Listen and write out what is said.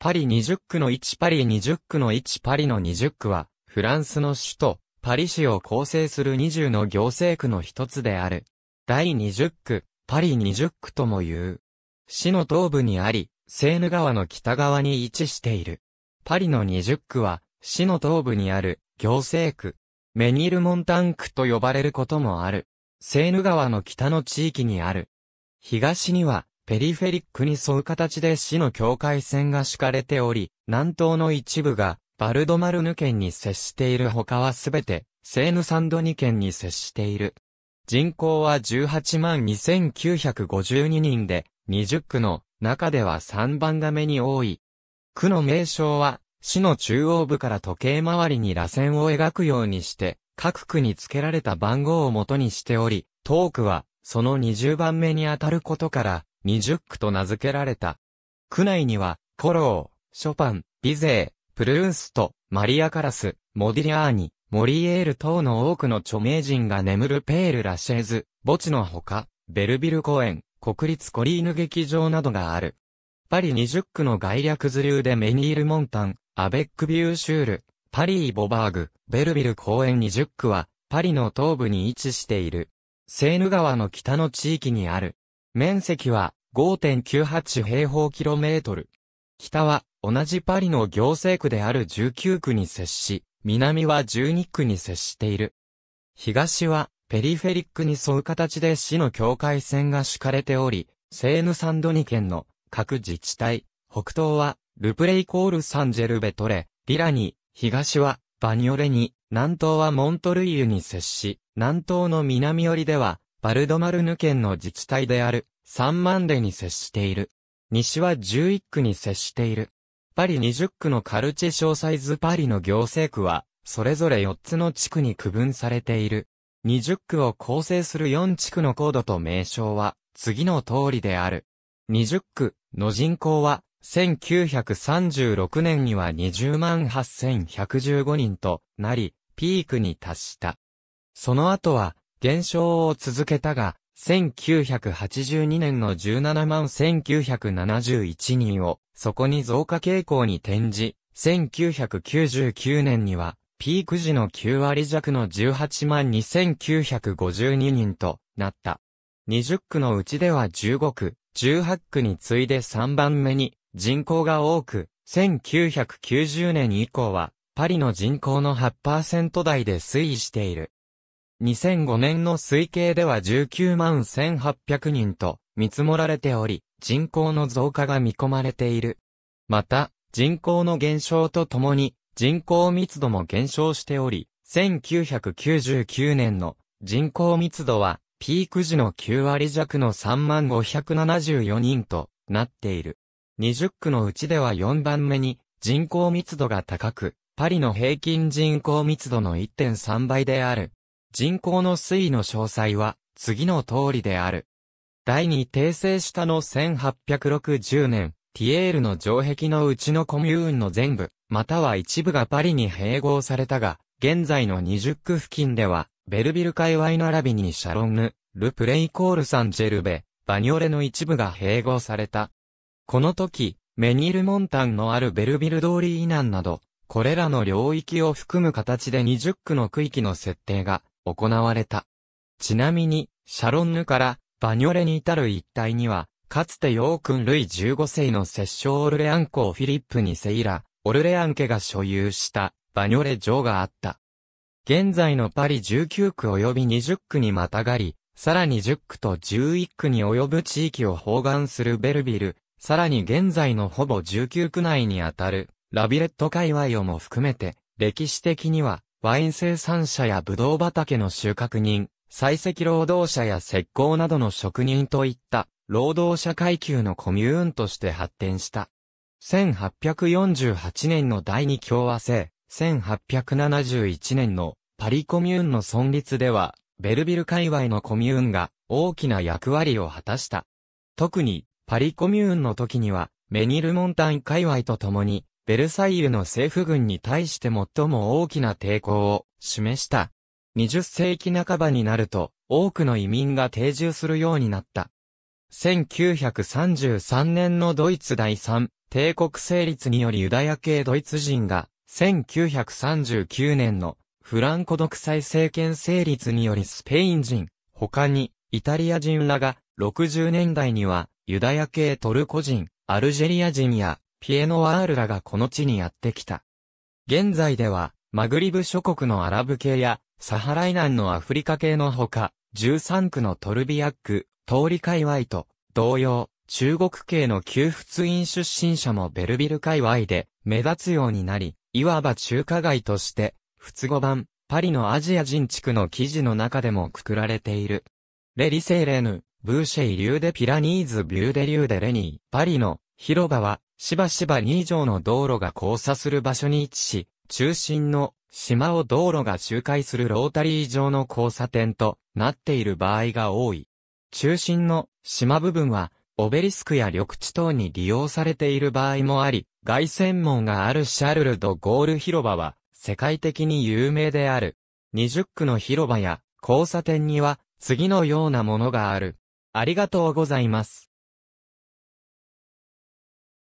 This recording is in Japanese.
パリ20区の1パリ20区の1パリの20区は、フランスの首都、パリ市を構成する20の行政区の一つである。第20区、パリ20区とも言う。市の東部にあり、セーヌ川の北側に位置している。パリの20区は、市の東部にある、行政区。メニルモンタン区と呼ばれることもある。セーヌ川の北の地域にある。東には、ペリフェリックに沿う形で市の境界線が敷かれており、南東の一部がバルドマルヌ県に接している他はすべてセーヌサンドニ県に接している。人口は18万2952人で、20区の中では3番が目に多い。区の名称は、市の中央部から時計回りに螺旋を描くようにして、各区に付けられた番号を元にしており、当区は、その20番目に当たることから、20区と名付けられた。区内には、コロー、ショパン、ビゼー、プルーンスト、マリア・カラス、モディリアーニ、モリエール等の多くの著名人が眠るペール・ラシェーズ、墓地のほか、ベルビル公園、国立コリーヌ劇場などがある。パリ20区の概略図流でメニール・モンタン、アベック・ビューシュール、パリー・ボバーグ、ベルビル公園20区は、パリの東部に位置している。セーヌ川の北の地域にある。面積は5.98平方キロメートル。北は同じパリの行政区である19区に接し、南は12区に接している。東はペリフェリックに沿う形で市の境界線が敷かれており、セーヌサンドニ県の各自治体、北東はルプレイコールサンジェルベトレ、リラニ、東はバニョレに、南東はモントルイユに接し、南東の南寄りではバルドマルヌ県の自治体である、サンマンデに接している。西は11区に接している。パリ20区のカルチェ小サイズパリの行政区は、それぞれ4つの地区に区分されている。20区を構成する4地区の高度と名称は、次の通りである。20区の人口は、1936年には20万8115人となり、ピークに達した。その後は、減少を続けたが、1982年の17万1971人を、そこに増加傾向に転じ、1999年には、ピーク時の9割弱の18万2952人となった。20区のうちでは15区、18区に次いで3番目に人口が多く、1990年以降はパリの人口の8%台で推移している。2005年の推計では19万1800人と見積もられており、人口の増加が見込まれている。また、人口の減少とともに、人口密度も減少しており、1999年の人口密度は、ピーク時の9割弱の3574人となっている。20区のうちでは4番目に人口密度が高く、パリの平均人口密度の1.3倍である人口の推移の詳細は、次の通りである。第二訂正したの1860年、ティエールの城壁のうちのコミューンの全部、または一部がパリに併合されたが、現在の20区付近では、ベルビル界隈並びにシャロンヌ、ルプレイコールサンジェルベ、バニョレの一部が併合された。この時、メニールモンタンのあるベルビル通り以南など、これらの領域を含む形で20区の区域の設定が行われた。ちなみに、シャロンヌからバニョレに至る一帯には、かつてヨークン・ルイ15世の摂政オルレアン公フィリップにセイラ、オルレアン家が所有したバニョレ城があった。現在のパリ19区及び20区にまたがり、さらに10区と11区に及ぶ地域を包含するベルビル、さらに現在のほぼ19区内にあたる、ラビレット界隈をも含めて、歴史的には、ワイン生産者やブドウ畑の収穫人、採石労働者や石膏などの職人といった、労働者階級のコミューンとして発展した。1848年の第二共和制、1871年のパリコミューンの存立では、ベルビル界隈のコミューンが大きな役割を果たした。特に、パリコミューンの時には、メニルモンタン界隈と共に、ベルサイユの政府軍に対して最も大きな抵抗を示した。20世紀半ばになると、多くの移民が定住するようになった。1933年のドイツ第三帝国成立によりユダヤ系ドイツ人が、1939年のフランコ独裁政権成立によりスペイン人、他にイタリア人らが、60年代にはユダヤ系トルコ人、アルジェリア人やピエノワールらがこの地にやってきた。現在では、マグリブ諸国のアラブ系や、サハラナ南のアフリカ系のほか、13区のトルビアック、通り界隈と、同様、中国系の旧仏院出身者もベルビル界隈で目立つようになり、いわば中華街として、仏語版、パリのアジア人地区の記事の中でもくくられている。レリセーレヌ、ブーシェイリューデピラニーズビューデリューデレニー、パリの広場はしばしば2以上の道路が交差する場所に位置し、中心の島を道路が周回するロータリー上の交差点となっている場合が多い。中心の島部分は、オベリスクや緑地等に利用されている場合もあり、外線門があるシャルルド・ゴール広場は、世界的に有名である。20区の広場や交差点には、次のようなものがある。ありがとうございます。